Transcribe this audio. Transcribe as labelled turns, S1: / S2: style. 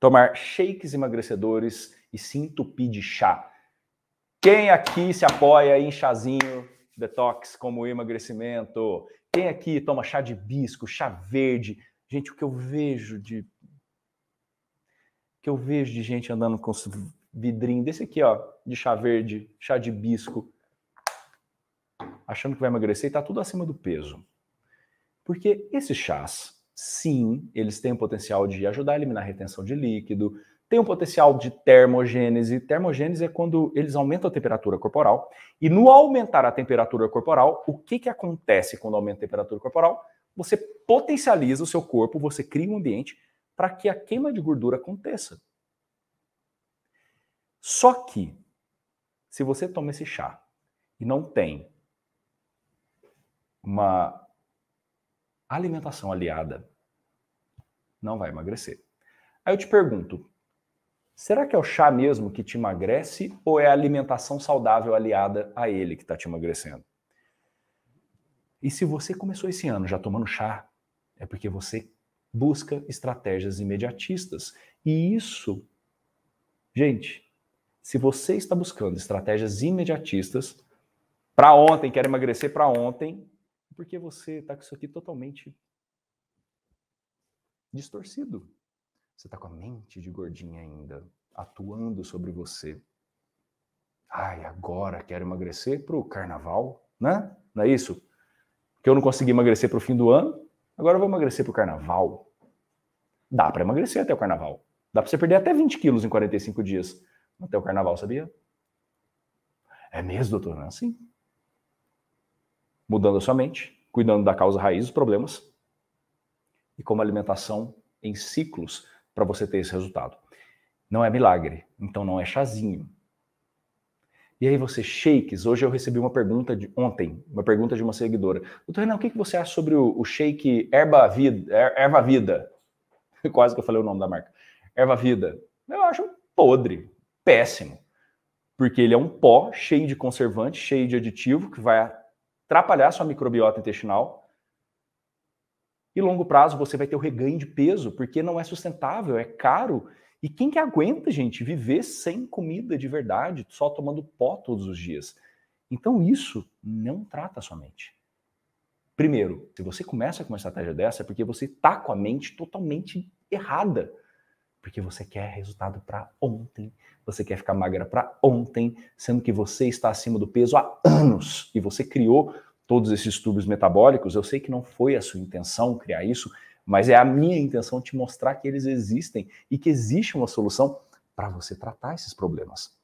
S1: tomar shakes emagrecedores e se entupir de chá. Quem aqui se apoia em chazinho detox como emagrecimento? Quem aqui toma chá de bisco, chá verde? Gente, o que eu vejo de o que eu vejo de gente andando com vidrinho desse aqui, ó, de chá verde, chá de bisco, achando que vai emagrecer e tá tudo acima do peso. Porque esses chás sim, eles têm o potencial de ajudar a eliminar a retenção de líquido, tem um potencial de termogênese. Termogênese é quando eles aumentam a temperatura corporal. E no aumentar a temperatura corporal, o que, que acontece quando aumenta a temperatura corporal? Você potencializa o seu corpo, você cria um ambiente para que a queima de gordura aconteça. Só que, se você toma esse chá e não tem uma alimentação aliada não vai emagrecer. Aí eu te pergunto, será que é o chá mesmo que te emagrece ou é a alimentação saudável aliada a ele que está te emagrecendo? E se você começou esse ano já tomando chá, é porque você busca estratégias imediatistas. E isso, gente, se você está buscando estratégias imediatistas para ontem, quer emagrecer para ontem, porque você está com isso aqui totalmente distorcido. Você está com a mente de gordinha ainda, atuando sobre você. Ai, agora quero emagrecer para o carnaval, né? Não é isso? Porque eu não consegui emagrecer para o fim do ano, agora eu vou emagrecer para o carnaval. Dá para emagrecer até o carnaval. Dá para você perder até 20 quilos em 45 dias até o carnaval, sabia? É mesmo, doutor? Não é assim? mudando a sua mente, cuidando da causa raiz dos problemas e como alimentação em ciclos para você ter esse resultado. Não é milagre, então não é chazinho. E aí você, shakes, hoje eu recebi uma pergunta de ontem, uma pergunta de uma seguidora. Doutor Renan, o que, que você acha sobre o, o shake Erva Vida? Er, Erva Vida? Quase que eu falei o nome da marca. Erva Vida. Eu acho podre, péssimo. Porque ele é um pó cheio de conservante, cheio de aditivo, que vai atrapalhar sua microbiota intestinal. E longo prazo você vai ter o reganho de peso, porque não é sustentável, é caro. E quem que aguenta, gente, viver sem comida de verdade, só tomando pó todos os dias? Então isso não trata a sua mente. Primeiro, se você começa com uma estratégia dessa, é porque você está com a mente totalmente errada. Porque você quer resultado para ontem, você quer ficar magra para ontem, sendo que você está acima do peso há anos e você criou todos esses tubos metabólicos. Eu sei que não foi a sua intenção criar isso, mas é a minha intenção te mostrar que eles existem e que existe uma solução para você tratar esses problemas.